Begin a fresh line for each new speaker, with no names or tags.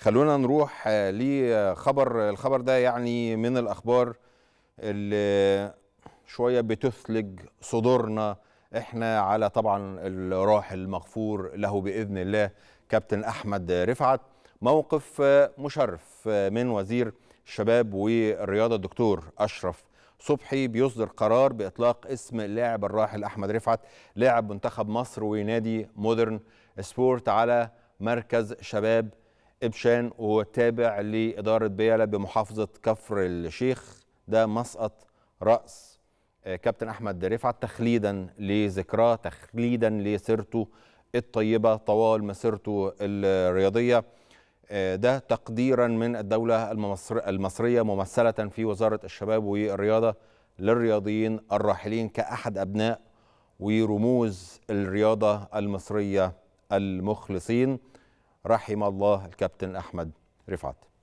خلونا نروح آه، لخبر الخبر ده يعني من الاخبار اللي شويه بتثلج صدورنا احنا على طبعا الراحل المغفور له باذن الله كابتن احمد رفعت موقف آه، مشرف آه، من وزير الشباب والرياضه الدكتور اشرف صبحي بيصدر قرار باطلاق اسم اللاعب الراحل احمد رفعت لاعب منتخب مصر ونادي مودرن سبورت على مركز شباب إبشان وتابع لإدارة بيلة بمحافظة كفر الشيخ ده مسقط رأس آه، كابتن أحمد رفعت تخليدا لذكراه تخليدا لسيرته الطيبة طوال مسيرته الرياضية آه، ده تقديرا من الدولة المصرية ممثلة في وزارة الشباب والرياضة للرياضيين الراحلين كأحد أبناء ورموز الرياضة المصرية المخلصين رحم الله الكابتن أحمد رفعت